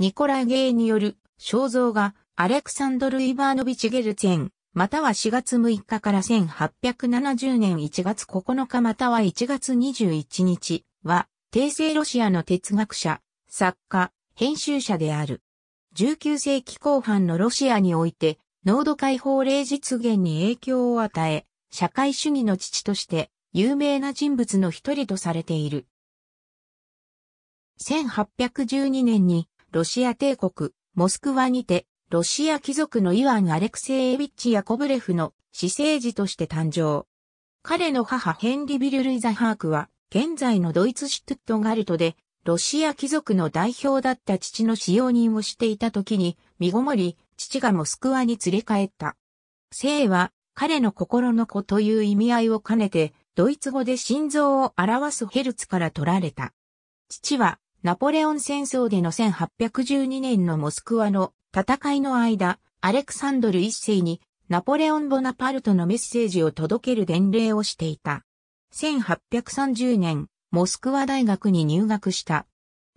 ニコライ・ゲイによる肖像画、アレクサンドル・イバーノビチ・ゲルツェン、または4月6日から1870年1月9日または1月21日は、帝政ロシアの哲学者、作家、編集者である。19世紀後半のロシアにおいて、濃度解放令実現に影響を与え、社会主義の父として有名な人物の一人とされている。1812年にロシア帝国、モスクワにて、ロシア貴族のイワン・アレクセイエビッチ・ヤコブレフの私生児として誕生。彼の母ヘンリ・ビルルイザ・ハークは、現在のドイツシュトゥットガルトで、ロシア貴族の代表だった父の使用人をしていた時に、身ごもり、父がモスクワに連れ帰った。生は、彼の心の子という意味合いを兼ねて、ドイツ語で心臓を表すヘルツから取られた。父は、ナポレオン戦争での1812年のモスクワの戦いの間、アレクサンドル一世にナポレオン・ボナパルトのメッセージを届ける伝令をしていた。1830年、モスクワ大学に入学した。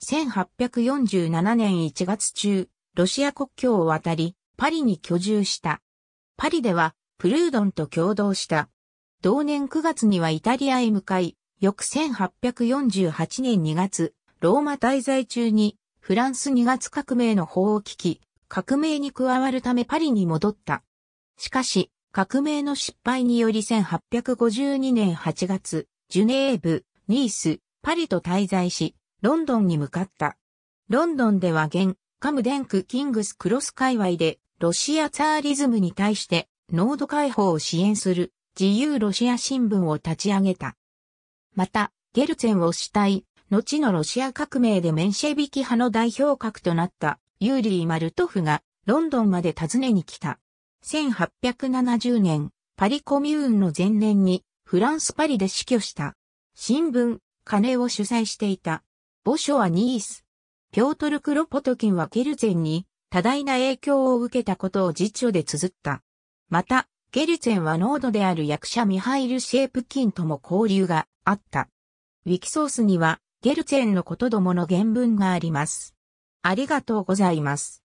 1847年1月中、ロシア国境を渡り、パリに居住した。パリでは、プルードンと共同した。同年9月にはイタリアへ向かい、翌1848年2月、ローマ滞在中に、フランス2月革命の法を聞き、革命に加わるためパリに戻った。しかし、革命の失敗により1852年8月、ジュネーブ、ニース、パリと滞在し、ロンドンに向かった。ロンドンでは現、カムデンク・キングス・クロス界隈で、ロシアツァーリズムに対して、濃度解放を支援する、自由ロシア新聞を立ち上げた。また、ゲルツェンを主体、後のロシア革命でメンシェビキ派の代表格となったユーリー・マルトフがロンドンまで訪ねに来た。1870年、パリコミューンの前年にフランス・パリで死去した。新聞、金を主催していた。墓所はニース。ピョートル・クロポトキンはケルゼンに多大な影響を受けたことを実著で綴った。また、ケルゼンはノードである役者ミハイル・シェープキンとも交流があった。ウィキソースには、ゲルツェンのことどもの原文があります。ありがとうございます。